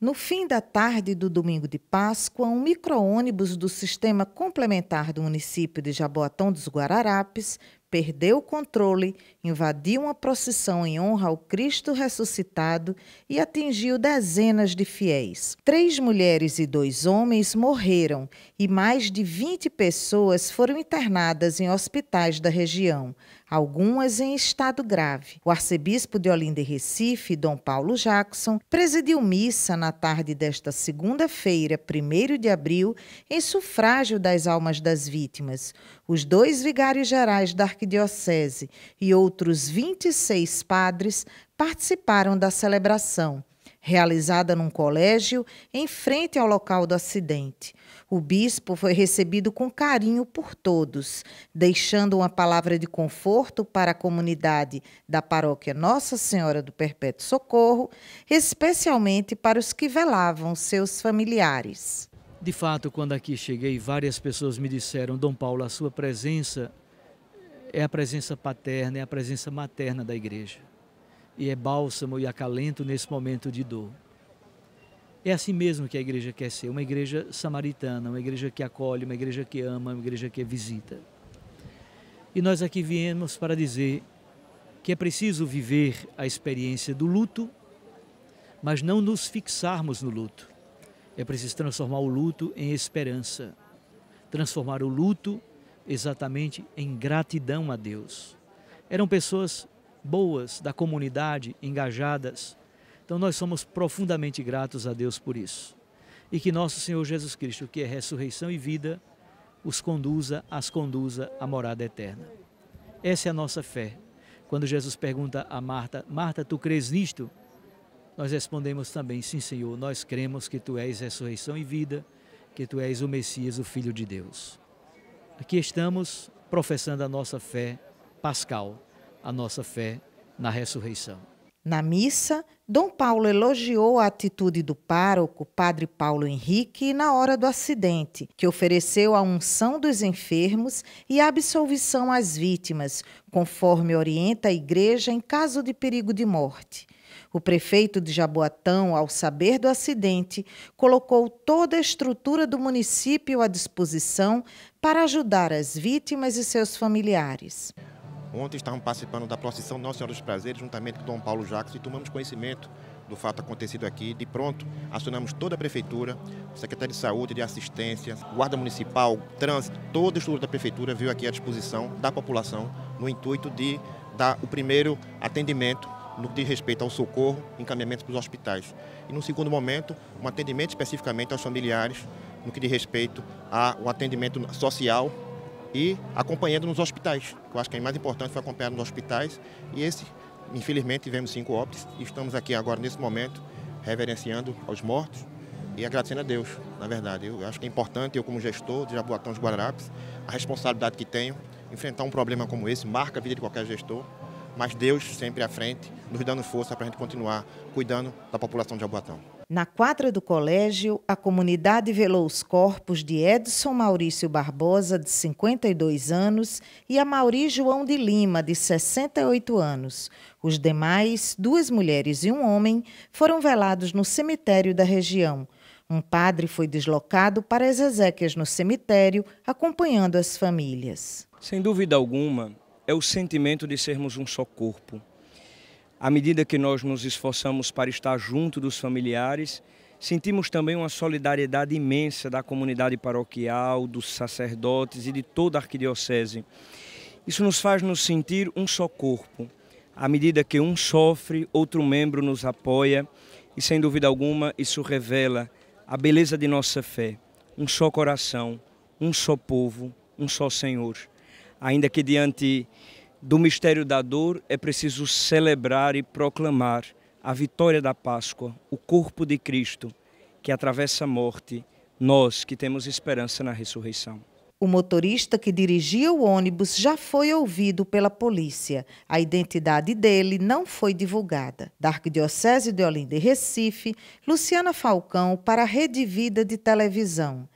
No fim da tarde do domingo de Páscoa, um micro-ônibus do sistema complementar do município de Jaboatão dos Guararapes perdeu o controle, invadiu uma procissão em honra ao Cristo ressuscitado e atingiu dezenas de fiéis. Três mulheres e dois homens morreram e mais de 20 pessoas foram internadas em hospitais da região algumas em estado grave. O arcebispo de Olinda e Recife, Dom Paulo Jackson, presidiu missa na tarde desta segunda-feira, 1 de abril, em sufrágio das almas das vítimas. Os dois vigários gerais da arquidiocese e outros 26 padres participaram da celebração realizada num colégio em frente ao local do acidente. O bispo foi recebido com carinho por todos, deixando uma palavra de conforto para a comunidade da paróquia Nossa Senhora do Perpétuo Socorro, especialmente para os que velavam seus familiares. De fato, quando aqui cheguei, várias pessoas me disseram: Dom Paulo, a sua presença é a presença paterna, é a presença materna da igreja e é bálsamo e acalento nesse momento de dor. É assim mesmo que a igreja quer ser, uma igreja samaritana, uma igreja que acolhe, uma igreja que ama, uma igreja que visita. E nós aqui viemos para dizer que é preciso viver a experiência do luto, mas não nos fixarmos no luto. É preciso transformar o luto em esperança, transformar o luto exatamente em gratidão a Deus. Eram pessoas boas da comunidade engajadas. Então nós somos profundamente gratos a Deus por isso. E que nosso Senhor Jesus Cristo, que é ressurreição e vida, os conduza, as conduza à morada eterna. Essa é a nossa fé. Quando Jesus pergunta a Marta: Marta, tu crês nisto? Nós respondemos também: Sim, Senhor, nós cremos que tu és ressurreição e vida, que tu és o Messias, o Filho de Deus. Aqui estamos professando a nossa fé pascal a nossa fé na ressurreição. Na missa, Dom Paulo elogiou a atitude do pároco, Padre Paulo Henrique, na hora do acidente, que ofereceu a unção dos enfermos e a absolvição às vítimas, conforme orienta a Igreja em caso de perigo de morte. O prefeito de Jaboatão, ao saber do acidente, colocou toda a estrutura do município à disposição para ajudar as vítimas e seus familiares. Ontem estavam participando da procissão Nossa Senhora dos Prazeres, juntamente com Dom Paulo Jacques, e tomamos conhecimento do fato acontecido aqui. De pronto, acionamos toda a Prefeitura, o Secretário de Saúde, de Assistência, Guarda Municipal, Trânsito, toda a estrutura da Prefeitura veio aqui à disposição da população no intuito de dar o primeiro atendimento no que diz respeito ao socorro, encaminhamento para os hospitais. E no segundo momento, um atendimento especificamente aos familiares, no que diz respeito ao atendimento social e acompanhando nos hospitais. Eu acho que é mais importante foi acompanhar nos hospitais. E esse, infelizmente, tivemos cinco óbitos e estamos aqui agora, nesse momento, reverenciando aos mortos e agradecendo a Deus, na verdade. Eu acho que é importante, eu como gestor de Jaboatão de Guararapes, a responsabilidade que tenho, enfrentar um problema como esse, marca a vida de qualquer gestor, mas Deus sempre à frente, nos dando força para a gente continuar cuidando da população de Alboatão. Na quadra do colégio, a comunidade velou os corpos de Edson Maurício Barbosa, de 52 anos, e a Mauri João de Lima, de 68 anos. Os demais, duas mulheres e um homem, foram velados no cemitério da região. Um padre foi deslocado para as exéquias no cemitério, acompanhando as famílias. Sem dúvida alguma, é o sentimento de sermos um só corpo. À medida que nós nos esforçamos para estar junto dos familiares, sentimos também uma solidariedade imensa da comunidade paroquial, dos sacerdotes e de toda a arquidiocese. Isso nos faz nos sentir um só corpo. À medida que um sofre, outro membro nos apoia e, sem dúvida alguma, isso revela a beleza de nossa fé. Um só coração, um só povo, um só Senhor. Ainda que diante do mistério da dor, é preciso celebrar e proclamar a vitória da Páscoa, o corpo de Cristo que atravessa a morte, nós que temos esperança na ressurreição. O motorista que dirigia o ônibus já foi ouvido pela polícia. A identidade dele não foi divulgada. Da Arquidiocese de Olinda e Recife, Luciana Falcão para a Rede Vida de Televisão.